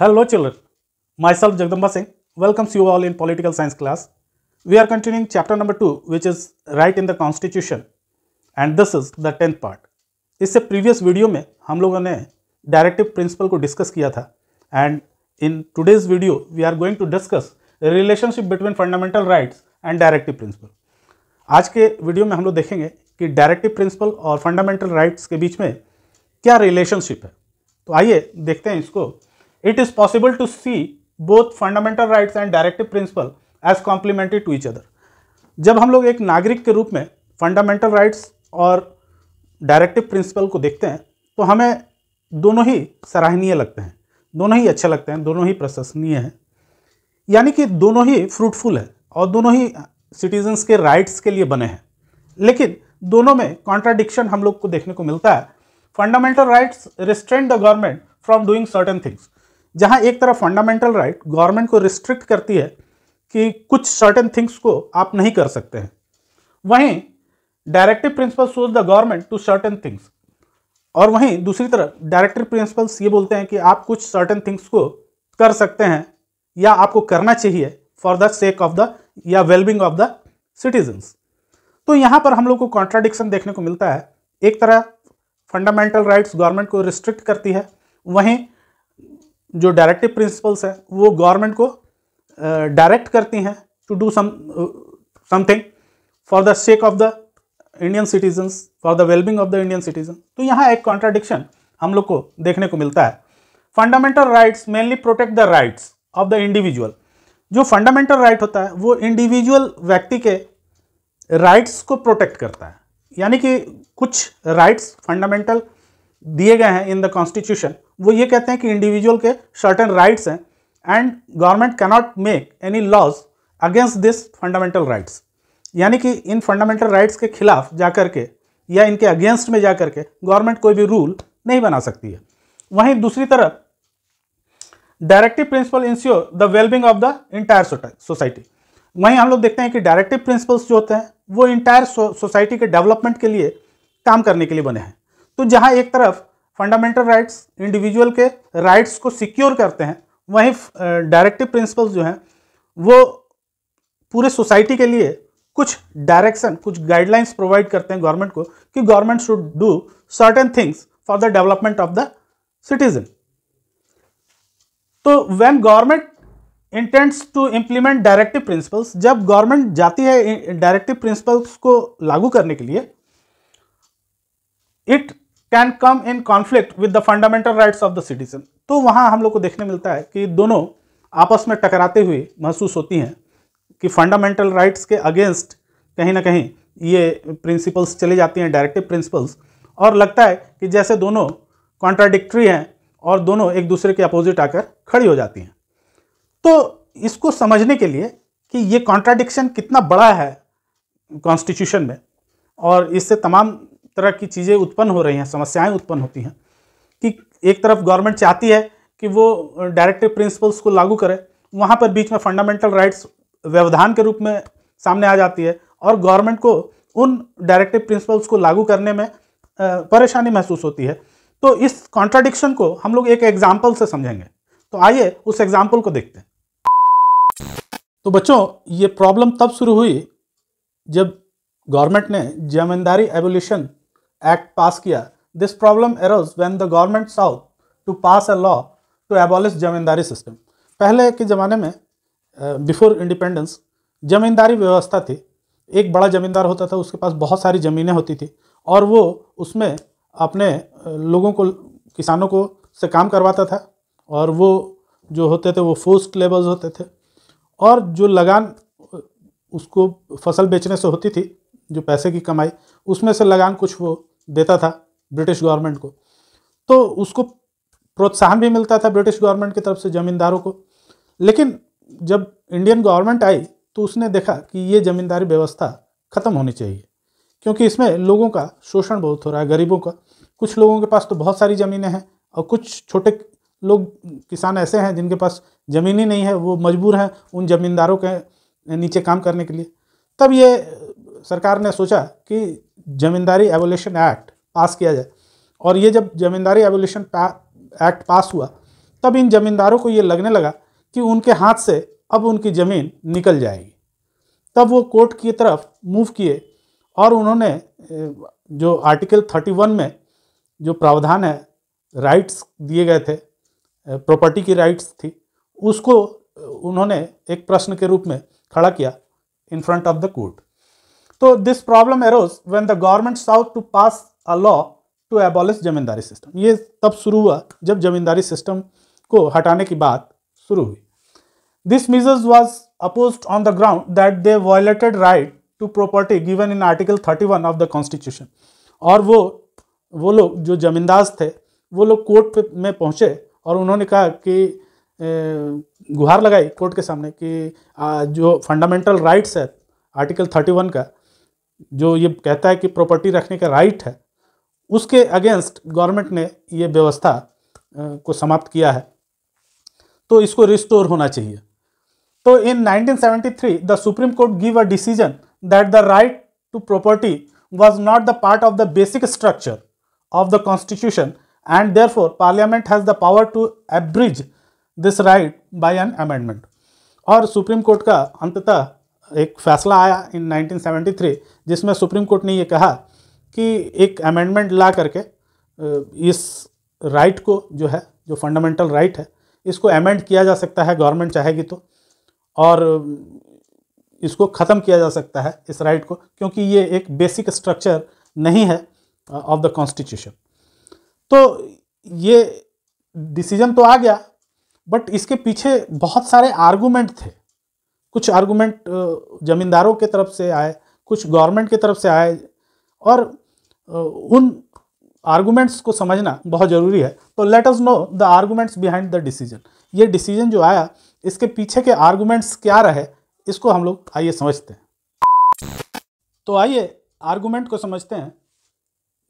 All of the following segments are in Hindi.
Hello children, myself Jagdamba Singh welcomes you all in political science class. We are continuing chapter number 2 which is right in the constitution and this is the 10th part. इससे previous video में हम लोगों ने directive principle को discuss किया था and in today's video we are going to discuss relationship between fundamental rights and directive principle. आज के वीडियो में हम लोग देखेंगे कि डायरेक्टिव प्रिंसिपल और फंडामेंटल राइट्स के बीच में क्या रिलेशनशिप है तो आइए देखते हैं इसको it is possible to see both fundamental rights and directive principle as complementary to each other. जब हम लोग एक नागरिक के रूप में फंडामेंटल राइट्स और डायरेक्टिव प्रिंसिपल को देखते हैं तो हमें दोनों ही सराहनीय लगते हैं दोनों ही अच्छे लगते हैं दोनों ही प्रशंसनीय हैं यानी कि दोनों ही फ्रूटफुल है और दोनों ही सिटीजन्स के राइट्स के लिए बने हैं लेकिन दोनों में कॉन्ट्राडिक्शन हम लोग को देखने को मिलता है fundamental rights restrained the government from doing certain things जहां एक तरफ फंडामेंटल राइट गवर्नमेंट को रिस्ट्रिक्ट करती है कि कुछ सर्टेन थिंग्स को आप नहीं कर सकते हैं वहीं directive principle shows the government to certain things और वहीं दूसरी तरफ डायरेक्टिव प्रिंसिपल्स ये बोलते हैं कि आप कुछ सर्टेन थिंग्स को कर सकते हैं या आपको करना चाहिए for the sake of the या वेलबिंग ऑफ द सिटीजन्स तो यहाँ पर हम लोग को कॉन्ट्राडिक्शन देखने को मिलता है एक तरह फंडामेंटल राइट्स गवर्नमेंट को रिस्ट्रिक्ट करती है वहीं जो डायरेक्टिव प्रिंसिपल्स हैं वो गवर्नमेंट को डायरेक्ट करती हैं to do some something for the sake of the Indian citizens for the wellbeing of the Indian citizen तो यहाँ एक कॉन्ट्राडिक्शन हम लोग को देखने को मिलता है fundamental rights mainly protect the rights of the individual जो फंडामेंटल राइट right होता है वो इंडिविजुअल व्यक्ति के राइट्स को प्रोटेक्ट करता है यानी कि कुछ राइट्स फंडामेंटल दिए गए हैं इन द कॉन्स्टिट्यूशन वो ये कहते हैं कि इंडिविजुअल के सर्टेन राइट्स हैं and government cannot make any laws against this fundamental rights यानी कि इन फंडामेंटल राइट्स के खिलाफ जा के या इनके अगेंस्ट में जा के गवर्नमेंट कोई भी रूल नहीं बना सकती है वहीं दूसरी तरफ directive principle ensure the wellbeing of the entire society वहीं हम लोग देखते हैं कि डायरेक्टिव प्रिंसिपल्स जो होते हैं वो इंटायर सोसाइटी के डेवलपमेंट के लिए काम करने के लिए बने हैं तो जहां एक तरफ फंडामेंटल राइट्स इंडिविजुअल के राइट्स को सिक्योर करते हैं वहीं डायरेक्टिव प्रिंसिपल्स जो हैं वो पूरे सोसाइटी के लिए कुछ डायरेक्शन कुछ गाइडलाइंस प्रोवाइड करते हैं गवर्नमेंट को कि government should do certain things for the development of the citizen तो when government intents to implement directive principles जब गवर्नमेंट जाती है डायरेक्टिव प्रिंसिपल्स को लागू करने के लिए it can come in conflict with the fundamental rights of the citizen तो वहाँ हम लोग को देखने मिलता है कि दोनों आपस में टकराते हुए महसूस होती हैं कि फंडामेंटल राइट्स के अगेंस्ट कहीं ना कहीं ये प्रिंसिपल्स चले जाती हैं डायरेक्टिव प्रिंसिपल्स और लगता है कि जैसे दोनों कॉन्ट्राडिक्ट्री हैं और दोनों एक दूसरे के अपोजिट आकर खड़ी हो जाती हैं तो इसको समझने के लिए कि ये कॉन्ट्राडिक्शन कितना बड़ा है कॉन्स्टिट्यूशन में और इससे तमाम तरह की चीज़ें उत्पन्न हो रही हैं समस्याएं उत्पन्न होती हैं कि एक तरफ गवर्नमेंट चाहती है कि वो डायरेक्टिव प्रिंसिपल्स को लागू करे वहाँ पर बीच में फंडामेंटल राइट्स व्यवधान के रूप में सामने आ जाती है और गवर्नमेंट को उन डायरेक्टिव प्रिंसिपल्स को लागू करने में परेशानी महसूस होती है तो इस कॉन्ट्राडिक्शन को हम लोग एक एग्जाम्पल से समझेंगे तो आइए उस एग्जाम्पल को देखते हैं तो बच्चों ये प्रॉब्लम तब शुरू हुई जब गवर्नमेंट ने जमींदारी एबोल्यूशन एक्ट पास किया this problem arose when the government sought to pass a law to abolish zamindari system पहले के ज़माने में बिफोर इंडिपेंडेंस जमींदारी व्यवस्था थी एक बड़ा ज़मींदार होता था उसके पास बहुत सारी ज़मीनें होती थी और वो उसमें अपने लोगों को किसानों को से काम करवाता था और वो जो होते थे वो फोस्ट लेबर्स होते थे और जो लगान उसको फसल बेचने से होती थी जो पैसे की कमाई उसमें से लगान कुछ वो देता था ब्रिटिश गवर्नमेंट को तो उसको प्रोत्साहन भी मिलता था ब्रिटिश गवर्नमेंट की तरफ से ज़मींदारों को लेकिन जब इंडियन गवर्नमेंट आई तो उसने देखा कि ये ज़मींदारी व्यवस्था ख़त्म होनी चाहिए क्योंकि इसमें लोगों का शोषण बहुत हो रहा है गरीबों का कुछ लोगों के पास तो बहुत सारी ज़मीनें हैं और कुछ छोटे लोग किसान ऐसे हैं जिनके पास ज़मीन ही नहीं है वो मजबूर हैं उन ज़मींदारों के नीचे काम करने के लिए तब ये सरकार ने सोचा कि जमींदारी एवोल्यूशन एक्ट पास किया जाए और ये जब जमींदारी एवोल्यूशन एक्ट पास हुआ तब इन जमींदारों को ये लगने लगा कि उनके हाथ से अब उनकी ज़मीन निकल जाएगी तब वो कोर्ट की तरफ मूव किए और उन्होंने जो आर्टिकल 31 में जो प्रावधान है राइट्स दिए गए थे प्रॉपर्टी की राइट्स थी उसको उन्होंने एक प्रश्न के रूप में खड़ा किया in front of the court So this problem arose when the government sought to pass a law to abolish zamindari system ये तब शुरू हुआ जब जमींदारी सिस्टम को हटाने की बात शुरू हुई this measures was opposed on the ground that they violated right to property given in article 31 of the constitution और वो वो लोग जो जमींदार थे वो लोग कोर्ट में पहुंचे और उन्होंने कहा कि गुहार लगाई कोर्ट के सामने कि जो फंडामेंटल राइट्स है आर्टिकल 31 का जो ये कहता है कि प्रॉपर्टी रखने का राइट है उसके अगेंस्ट गवर्नमेंट ने ये व्यवस्था को समाप्त किया है तो इसको रिस्टोर होना चाहिए तो in 1973 the supreme Court give a decision that the right to property was not the part of the basic structure of the constitution and therefore parliament has the power to abridge this right by an amendment और सुप्रीम कोर्ट का अंततः एक फैसला आया इन 1973 जिसमें सुप्रीम कोर्ट ने ये कहा कि एक अमेंडमेंट ला करके इस राइट को जो है जो फंडामेंटल राइट है इसको अमेंड किया जा सकता है गवर्नमेंट चाहेगी तो और इसको ख़त्म किया जा सकता है इस राइट को क्योंकि ये एक बेसिक स्ट्रक्चर नहीं है ऑफ द कॉन्स्टिट्यूशन तो ये डिसीजन तो आ गया बट इसके पीछे बहुत सारे आर्गूमेंट थे कुछ आर्गूमेंट ज़मींदारों के तरफ से आए कुछ गवर्नमेंट की तरफ से आए और उन आर्गूमेंट्स को समझना बहुत ज़रूरी है तो let us know the arguments behind the decision ये डिसीजन जो आया इसके पीछे के आर्गूमेंट्स क्या रहे इसको हम लोग आइए समझते हैं तो आइए आर्गूमेंट को समझते हैं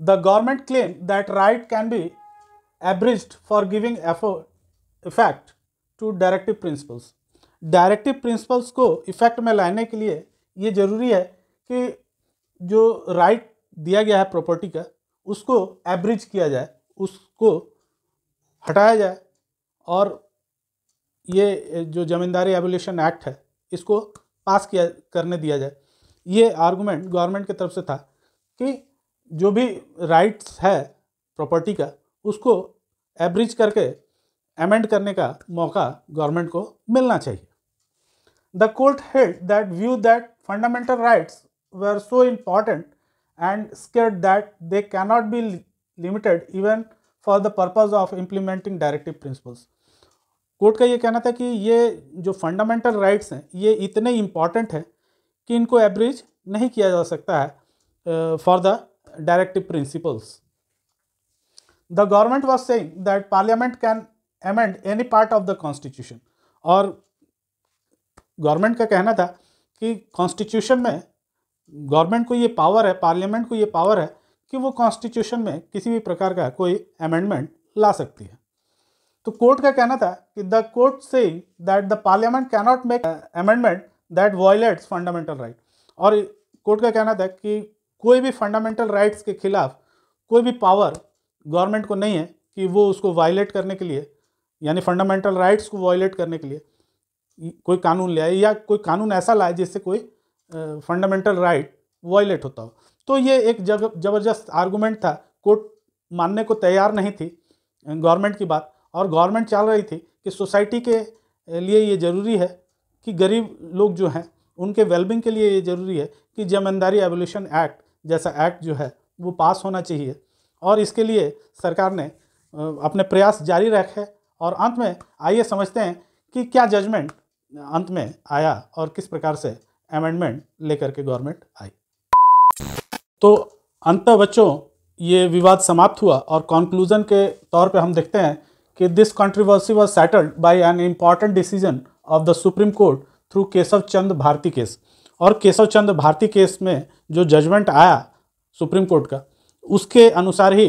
the government claim that right can be abridged for giving एफो effect to directive principles directive principles को इफ़ेक्ट में लाने के लिए ये ज़रूरी है कि जो राइट दिया गया है प्रॉपर्टी का उसको एवरेज किया जाए उसको हटाया जाए और ये जो ज़मींदारी एवोल्यूशन एक्ट है इसको पास किया करने दिया जाए ये आर्गूमेंट गवर्नमेंट की तरफ से था कि जो भी राइट्स है प्रॉपर्टी का उसको एवरेज करके अमेंड करने का मौका गवर्नमेंट को मिलना चाहिए The court held that view that fundamental rights were so important and scared that they cannot be li limited even for the purpose of implementing directive principles court का ये कहना था कि ये जो फंडामेंटल राइट्स हैं ये इतने इम्पॉर्टेंट हैं कि इनको एवरेज नहीं किया जा सकता है for the directive principles the government was saying that parliament can amend any part of the constitution और गवर्नमेंट का कहना था कि कॉन्स्टिट्यूशन में गवर्नमेंट को ये पावर है पार्लियामेंट को ये पावर है कि वो कॉन्स्टिट्यूशन में किसी भी प्रकार का कोई अमेंडमेंट ला सकती है तो कोर्ट का कहना था कि द कोर्ट से that the parliament cannot make amendment that violates fundamental right और कोर्ट का कहना था कि कोई भी फंडामेंटल राइट्स के खिलाफ कोई भी पावर गवर्नमेंट को नहीं है कि वो उसको वायलेट करने के लिए यानी फंडामेंटल राइट्स को वायलेट करने के लिए कोई कानून ले आए या कोई कानून ऐसा लाए जिससे कोई फंडामेंटल राइट वायलेट होता हो तो ये एक जग जबरदस्त आर्गूमेंट था कोर्ट मानने को तैयार नहीं थी गवर्नमेंट की बात और गवर्नमेंट चल रही थी कि सोसाइटी के लिए ये ज़रूरी है कि गरीब लोग जो हैं उनके वेलबिंग के लिए ये ज़रूरी है कि जमींदारी एवोल्यूशन एक्ट जैसा एक्ट जो है वो पास होना चाहिए और इसके लिए सरकार ने अपने प्रयास जारी रखे और अंत में आइए समझते हैं कि क्या जजमेंट अंत में आया और किस प्रकार से अमेंडमेंट लेकर के गवर्नमेंट आई तो अंत बच्चों ये विवाद समाप्त हुआ और कॉन्क्लूज़न के तौर पे हम देखते हैं कि this controversy was settled by an important decision of the supreme court through Keshav Chand Bharati case और केशव चंद भारती केस में जो जजमेंट आया सुप्रीम कोर्ट का उसके अनुसार ही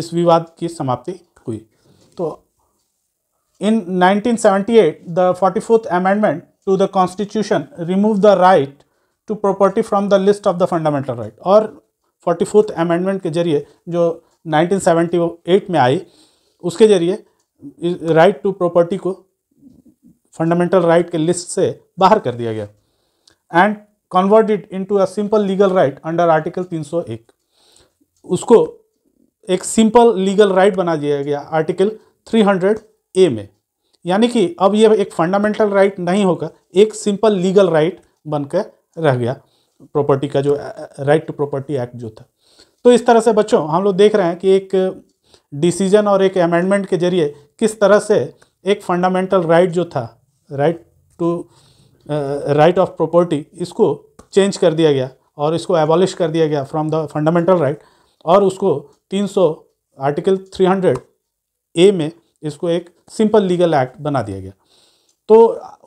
इस विवाद की समाप्ति हुई तो In 1978, the 44th Amendment to the Constitution removed the right to property from the list of the fundamental right और फोर्टी फोर्थ अमेंडमेंट के जरिए जो 1978 में आई उसके जरिए राइट टू प्रॉपर्टी को फंडामेंटल राइट right के लिस्ट से बाहर कर दिया गया and converted into a simple legal right under article 301 उसको एक सिंपल लीगल राइट बना दिया गया आर्टिकल 300 ए में यानी कि अब ये एक फंडामेंटल राइट नहीं होगा एक सिंपल लीगल राइट बनकर रह गया प्रॉपर्टी का जो राइट टू प्रॉपर्टी एक्ट जो था तो इस तरह से बच्चों हम लोग देख रहे हैं कि एक डिसीजन और एक अमेंडमेंट के जरिए किस तरह से एक फंडामेंटल राइट जो था right to right of property इसको चेंज कर दिया गया और इसको एबॉलिश कर दिया गया फ्रॉम द फंडामेंटल राइट और उसको 300 आर्टिकल 300 ए में इसको एक सिंपल लीगल एक्ट बना दिया गया तो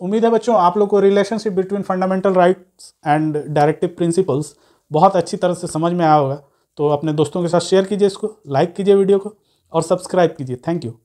उम्मीद है बच्चों आप लोग को relationship between fundamental rights and directive principles बहुत अच्छी तरह से समझ में आया होगा तो अपने दोस्तों के साथ शेयर कीजिए इसको लाइक कीजिए वीडियो को और सब्सक्राइब कीजिए थैंक यू